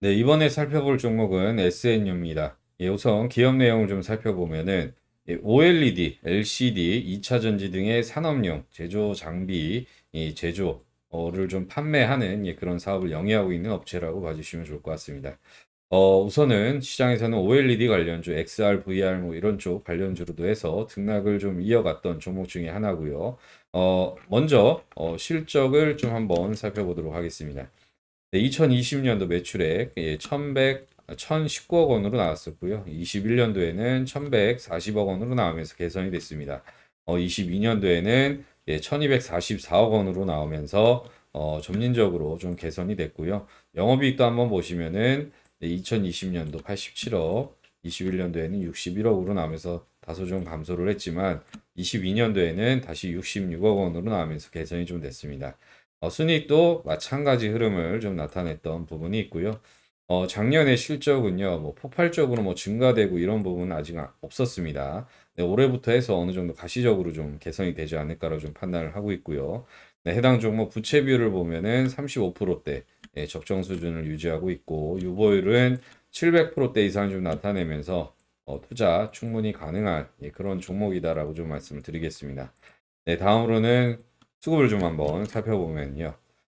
네, 이번에 살펴볼 종목은 SNU입니다. 예, 우선 기업 내용을 좀 살펴보면은 예, OLED, LCD, 2차 전지 등의 산업용 제조 장비 예, 제조를 좀 판매하는 예, 그런 사업을 영위하고 있는 업체라고 봐주시면 좋을 것 같습니다. 어, 우선은 시장에서는 OLED 관련주, XR, VR 뭐 이런 쪽 관련주로도 해서 등락을 좀 이어갔던 종목 중에 하나고요. 어, 먼저 어, 실적을 좀 한번 살펴보도록 하겠습니다. 2020년도 매출액 1100, 예, 1019억 원으로 나왔었고요. 21년도에는 1140억 원으로 나오면서 개선이 됐습니다. 어, 22년도에는 예, 1244억 원으로 나오면서 어, 점진적으로 좀 개선이 됐고요. 영업이익도 한번 보시면은 네, 2020년도 87억, 21년도에는 61억으로 나오면서 다소 좀 감소를 했지만 22년도에는 다시 66억 원으로 나오면서 개선이 좀 됐습니다. 어, 순익도 마찬가지 흐름을 좀 나타냈던 부분이 있고요. 어, 작년에 실적은요, 뭐 폭발적으로 뭐 증가되고 이런 부분은 아직 아, 없었습니다. 네, 올해부터 해서 어느 정도 가시적으로 좀 개선이 되지 않을까로 좀 판단을 하고 있고요. 네, 해당 종목 부채 비율을 보면은 35%대 예, 적정 수준을 유지하고 있고 유보율은 700%대 이상 좀 나타내면서 어, 투자 충분히 가능한 예, 그런 종목이다라고 좀 말씀을 드리겠습니다. 네, 다음으로는 수급을 좀 한번 살펴보면요.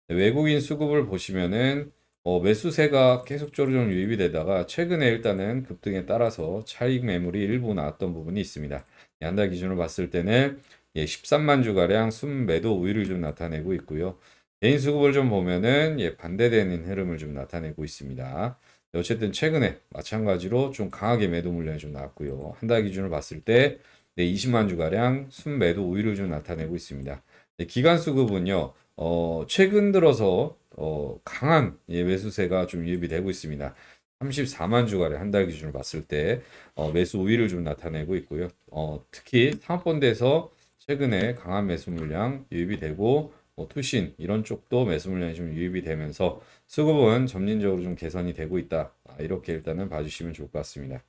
네, 외국인 수급을 보시면은 어, 매수세가 계속적으로 좀 유입이 되다가 최근에 일단은 급등에 따라서 차익 매물이 일부 나왔던 부분이 있습니다. 예, 한달 기준으로 봤을 때는 예, 13만 주가량 순매도 우위를 좀 나타내고 있고요. 개인 수급을 좀 보면은 예, 반대되는 흐름을 좀 나타내고 있습니다. 어쨌든 최근에 마찬가지로 좀 강하게 매도 물량이 좀 나왔고요. 한 달 기준으로 봤을 때 네, 20만 주가량 순매도 우위를 좀 나타내고 있습니다. 네, 기간 수급은요, 어, 최근 들어서 어, 강한 예, 매수세가 좀 유입이 되고 있습니다. 34만 주가를 한 달 기준으로 봤을 때 어, 매수 우위를 좀 나타내고 있고요. 어, 특히 상업본대에서 최근에 강한 매수 물량 유입이 되고 뭐 투신 이런 쪽도 매수 물량이 좀 유입이 되면서 수급은 점진적으로 좀 개선이 되고 있다. 아, 이렇게 일단은 봐주시면 좋을 것 같습니다.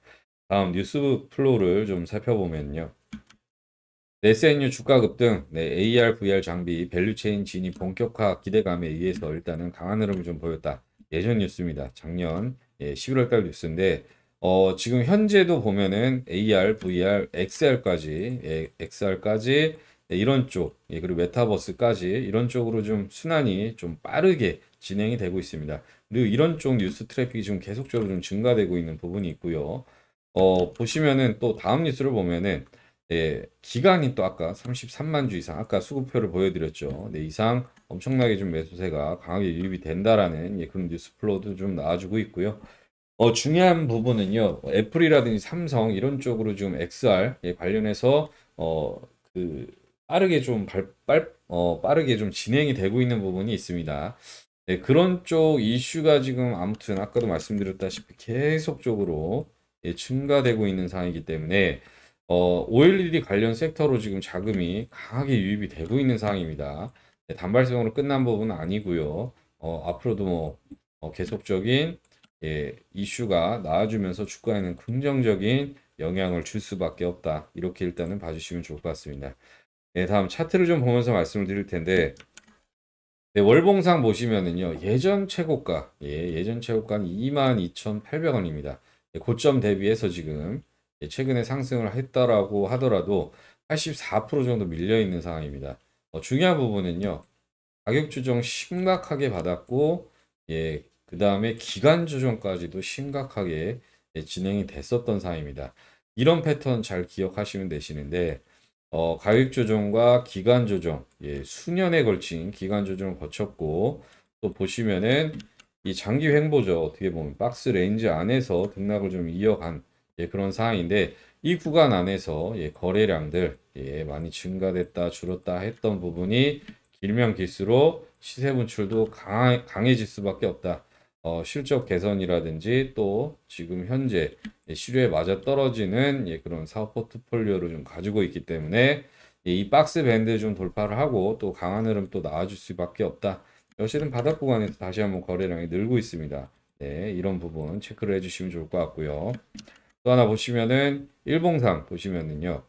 다음 뉴스 플로우를 좀 살펴보면요. SNU 주가 급등, 네, AR, VR 네, 장비, 밸류체인 진입 본격화 기대감에 의해서 일단은 강한 흐름을 좀 보였다. 예전 뉴스입니다. 작년 예, 11월달 뉴스인데 어, 지금 현재도 보면은 AR, VR, XR까지 예, XR까지 예, 네, 이런 쪽 예, 그리고 메타버스까지 이런 쪽으로 좀 순환이 좀 빠르게 진행이 되고 있습니다. 그리고 이런 쪽 뉴스 트래픽이 지금 계속적으로 좀 증가되고 있는 부분이 있고요. 어, 보시면은 또 다음 뉴스를 보면은 네, 기간이 또 아까 33만 주 이상 아까 수급표를 보여드렸죠. 네, 이상 엄청나게 좀 매수세가 강하게 유입이 된다라는 예, 그런 뉴스플로도 좀 나와주고 있고요. 어, 중요한 부분은요. 애플이라든지 삼성 이런 쪽으로 지금 XR 예, 관련해서 어, 그 빠르게 좀 발, 빨, 어, 빠르게 좀 진행이 되고 있는 부분이 있습니다. 네, 그런 쪽 이슈가 지금 아무튼 아까도 말씀드렸다시피 계속적으로 예, 증가되고 있는 상황이기 때문에 어, OLED 관련 섹터로 지금 자금이 강하게 유입이 되고 있는 상황입니다. 네, 단발성으로 끝난 부분은 아니고요. 어, 앞으로도 뭐 어, 계속적인 예, 이슈가 나와주면서 주가에는 긍정적인 영향을 줄 수밖에 없다. 이렇게 일단은 봐주시면 좋을 것 같습니다. 네, 다음 차트를 좀 보면서 말씀을 드릴 텐데 네, 월봉상 보시면은요. 예전 최고가, 예, 예전 최고가는 22,800원입니다. 예, 고점 대비해서 지금 예, 최근에 상승을 했다라고 하더라도 84% 정도 밀려 있는 상황입니다. 어, 중요한 부분은요. 가격 조정 심각하게 받았고 예, 그다음에 기간 조정까지도 심각하게 예, 진행이 됐었던 상황입니다. 이런 패턴 잘 기억하시면 되시는데 어, 가격 조정과 기간 조정, 예, 수년에 걸친 기간 조정을 거쳤고 또 보시면은 이 장기 횡보죠. 어떻게 보면 박스 레인지 안에서 등락을 좀 이어간 예, 그런 상황인데 이 구간 안에서 예, 거래량들 예, 많이 증가됐다 줄었다 했던 부분이 길면 길수록 시세 분출도 강, 강해질 수밖에 없다. 어, 실적 개선이라든지 또 지금 현재 예, 시류에 맞아 떨어지는 예, 그런 사업 포트폴리오를 좀 가지고 있기 때문에 예, 이 박스 밴드 좀 돌파를 하고 또 강한 흐름 또 나와줄 수밖에 없다. 역시는 바닥 구간에서 다시 한번 거래량이 늘고 있습니다. 네, 이런 부분 체크를 해주시면 좋을 것 같고요. 또 하나 보시면은 일봉상 보시면은요.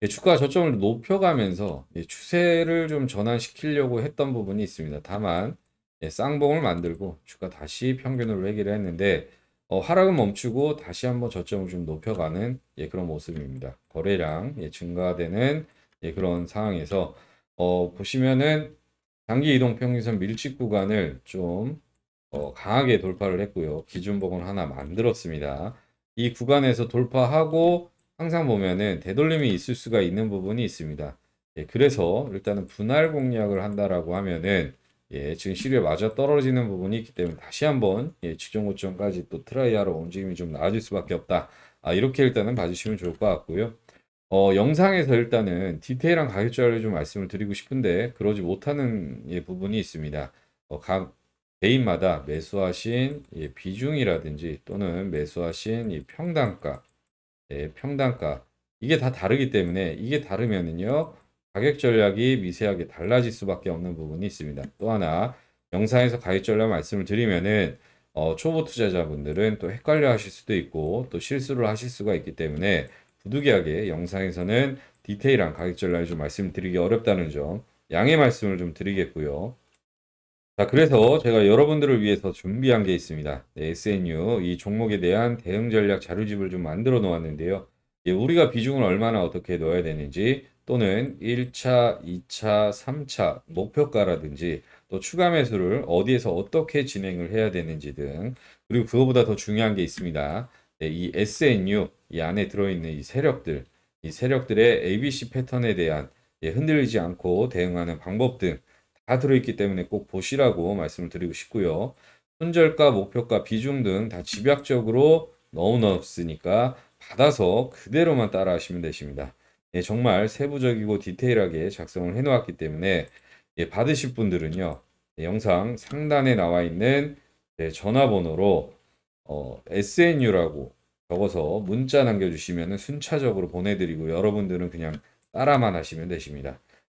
예, 주가 저점을 높여가면서 예, 추세를 좀 전환시키려고 했던 부분이 있습니다. 다만 예, 쌍봉을 만들고 주가 다시 평균으로 회귀를 했는데 어, 하락은 멈추고 다시 한번 저점을 좀 높여가는 예, 그런 모습입니다. 거래량 예, 증가되는 예, 그런 상황에서 어, 보시면은 장기 이동 평균선 밀집 구간을 좀 어, 강하게 돌파를 했고요. 기준봉을 하나 만들었습니다. 이 구간에서 돌파하고 항상 보면은 되돌림이 있을 수가 있는 부분이 있습니다. 예, 그래서 일단은 분할 공략을 한다라고 하면은 예, 지금 시류에 맞아 떨어지는 부분이 있기 때문에 다시 한번 예, 지정 고점까지 또 트라이하러 움직임이 좀 나아질 수밖에 없다. 아, 이렇게 일단은 봐주시면 좋을 것 같고요. 어, 영상에서 일단은 디테일한 가격자를 좀 말씀을 드리고 싶은데 그러지 못하는 예, 부분이 있습니다. 어, 가, 개인마다 매수하신 비중이라든지 또는 매수하신 평단가, 예, 평단가 이게 다 다르기 때문에 이게 다르면은요 가격 전략이 미세하게 달라질 수밖에 없는 부분이 있습니다. 또 하나 영상에서 가격 전략 말씀을 드리면은 어, 초보 투자자분들은 또 헷갈려 하실 수도 있고 또 실수를 하실 수가 있기 때문에 부득이하게 영상에서는 디테일한 가격 전략을 좀 말씀드리기 어렵다는 점 양해 말씀을 좀 드리겠고요. 자, 그래서 제가 여러분들을 위해서 준비한 게 있습니다. 네, SNU 이 종목에 대한 대응 전략 자료집을 좀 만들어 놓았는데요. 예, 우리가 비중을 얼마나 어떻게 넣어야 되는지 또는 1차, 2차, 3차 목표가라든지 또 추가 매수를 어디에서 어떻게 진행을 해야 되는지 등 그리고 그거보다 더 중요한 게 있습니다. 네, 이 SNU 이 안에 들어있는 이 세력들 이 세력들의 ABC 패턴에 대한 예, 흔들리지 않고 대응하는 방법 등다 들어있기 때문에 꼭 보시라고 말씀을 드리고 싶고요. 손절가, 목표가, 비중 등 다 집약적으로 넣어놓으니까 받아서 그대로만 따라하시면 되십니다. 예, 정말 세부적이고 디테일하게 작성을 해놓았기 때문에 예, 받으실 분들은요. 예, 영상 상단에 나와 있는 전화번호로 어, SNU라고 적어서 문자 남겨주시면 순차적으로 보내드리고 여러분들은 그냥 따라만 하시면 되십니다.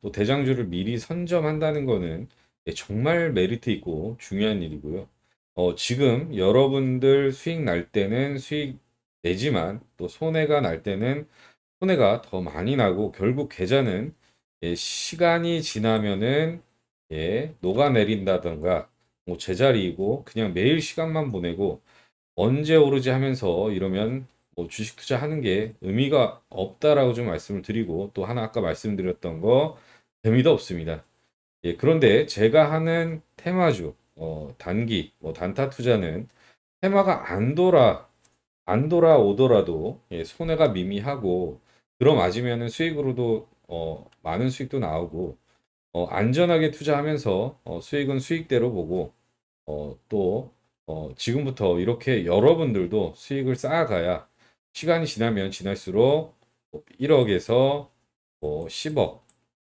또 대장주를 미리 선점한다는 거는 예, 정말 메리트 있고 중요한 일이고요. 어, 지금 여러분들 수익 날 때는 수익 내지만 또 손해가 날 때는 손해가 더 많이 나고 결국 계좌는 예, 시간이 지나면은 예, 녹아내린다던가 뭐 제자리이고 그냥 매일 시간만 보내고 언제 오르지 하면서 이러면 뭐 주식 투자하는 게 의미가 없다라고 좀 말씀을 드리고 또 하나 아까 말씀드렸던 거 재미도 없습니다. 예, 그런데 제가 하는 테마주, 어, 단기, 뭐 단타 투자는 테마가 안 돌아 안 돌아오더라도 예, 손해가 미미하고 들어맞으면 수익으로도 어, 많은 수익도 나오고 어, 안전하게 투자하면서 어, 수익은 수익대로 보고 어, 또 어, 지금부터 이렇게 여러분들도 수익을 쌓아가야 시간이 지나면 지날수록 1억에서 뭐 10억 뭐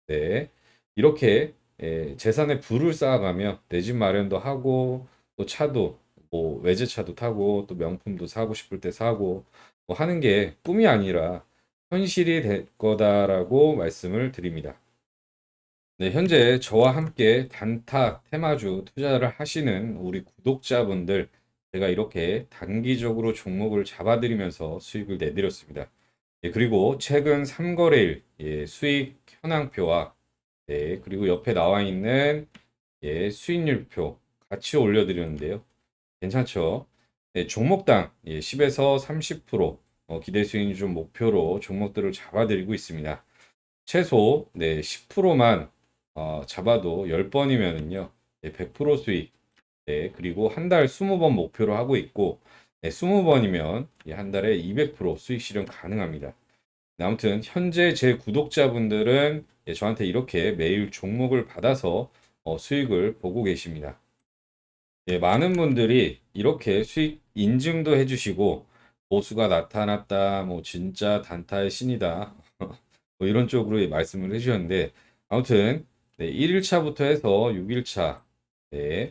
네 이렇게 예, 재산의 부를 쌓아가며 내 집 마련도 하고 또 차도 뭐 외제차도 타고 또 명품도 사고 싶을 때 사고 뭐 하는 게 꿈이 아니라 현실이 될 거다라고 말씀을 드립니다. 네, 현재 저와 함께 단타 테마주 투자를 하시는 우리 구독자분들 제가 이렇게 단기적으로 종목을 잡아드리면서 수익을 내드렸습니다. 예, 그리고 최근 3거래일 예, 수익 현황표와 예, 그리고 옆에 나와 있는 예, 수익률표 같이 올려드렸는데요. 괜찮죠? 예, 종목당 예, 10에서 30% 어, 기대 수익률 목표로 종목들을 잡아드리고 있습니다. 최소 네, 10%만 어, 잡아도 1 0번이면요 예, 100% 수익 네, 그리고 한 달 20번 목표로 하고 있고 네, 20번이면 한 달에 200% 수익 실현 가능합니다. 네, 아무튼 현재 제 구독자분들은 예, 저한테 이렇게 매일 종목을 받아서 어, 수익을 보고 계십니다. 예, 많은 분들이 이렇게 수익 인증도 해주시고 보수가 나타났다, 뭐 진짜 단타의 신이다 뭐 이런 쪽으로 말씀을 해주셨는데 아무튼 네, 1일차부터 해서 6일차 네,